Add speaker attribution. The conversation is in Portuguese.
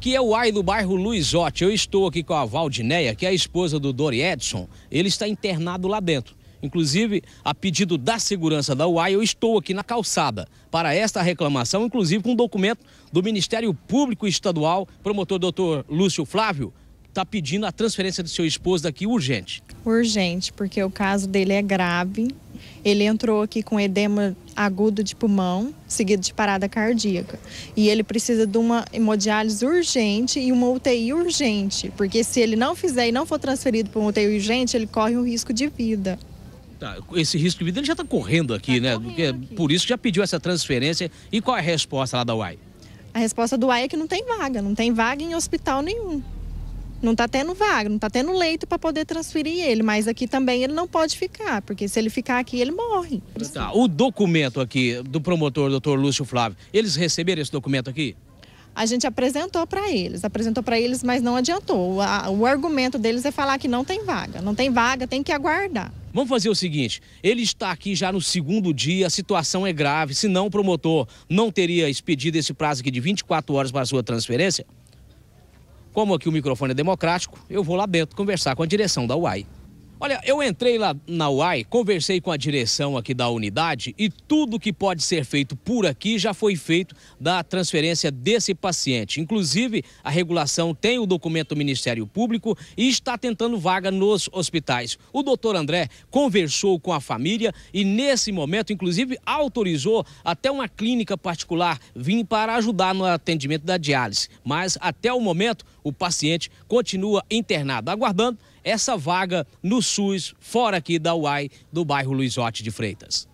Speaker 1: que é o AI do bairro Luizotti. Eu estou aqui com a Valdineia, que é a esposa do Dori Edson. Ele está internado lá dentro. Inclusive, a pedido da segurança da UAI, eu estou aqui na calçada para esta reclamação, inclusive com um documento do Ministério Público Estadual, promotor doutor Lúcio Flávio, está pedindo a transferência do seu esposo daqui urgente.
Speaker 2: Urgente, porque o caso dele é grave, ele entrou aqui com edema agudo de pulmão, seguido de parada cardíaca. E ele precisa de uma hemodiálise urgente e uma UTI urgente, porque se ele não fizer e não for transferido para uma UTI urgente, ele corre um risco de vida.
Speaker 1: Tá, esse risco de vida ele já está correndo aqui, tá né? Correndo aqui. Por isso já pediu essa transferência. E qual é a resposta lá da UAI?
Speaker 2: A resposta do UAI é que não tem vaga, não tem vaga em hospital nenhum não está tendo vaga, não está tendo leito para poder transferir ele, mas aqui também ele não pode ficar, porque se ele ficar aqui, ele morre.
Speaker 1: Tá, o documento aqui do promotor, doutor Lúcio Flávio, eles receberam esse documento aqui?
Speaker 2: A gente apresentou para eles, apresentou para eles, mas não adiantou. O, a, o argumento deles é falar que não tem vaga, não tem vaga, tem que aguardar.
Speaker 1: Vamos fazer o seguinte: ele está aqui já no segundo dia, a situação é grave, senão o promotor não teria expedido esse prazo aqui de 24 horas para a sua transferência? Como aqui o microfone é democrático, eu vou lá dentro conversar com a direção da UAI. Olha, eu entrei lá na UAI, conversei com a direção aqui da unidade e tudo que pode ser feito por aqui já foi feito da transferência desse paciente. Inclusive, a regulação tem o documento do Ministério Público e está tentando vaga nos hospitais. O doutor André conversou com a família e, nesse momento, inclusive, autorizou até uma clínica particular vir para ajudar no atendimento da diálise. Mas, até o momento, o paciente continua internado, aguardando essa vaga no SUS, fora aqui da UAI, do bairro Luizote de Freitas.